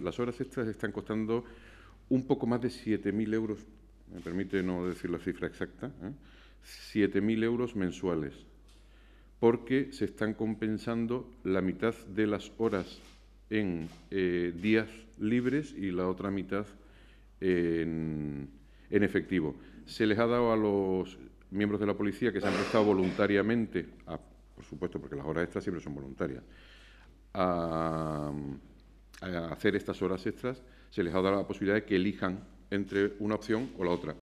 Las horas extras están costando un poco más de 7.000 euros, me permite no decir la cifra exacta, ¿eh? 7.000 euros mensuales, porque se están compensando la mitad de las horas en eh, días libres y la otra mitad en, efectivo. Se les ha dado a los miembros de la policía que se han prestado voluntariamente, por supuesto, porque las horas extras siempre son voluntarias, a a hacer estas horas extras, se les ha dado la posibilidad de que elijan entre una opción o la otra.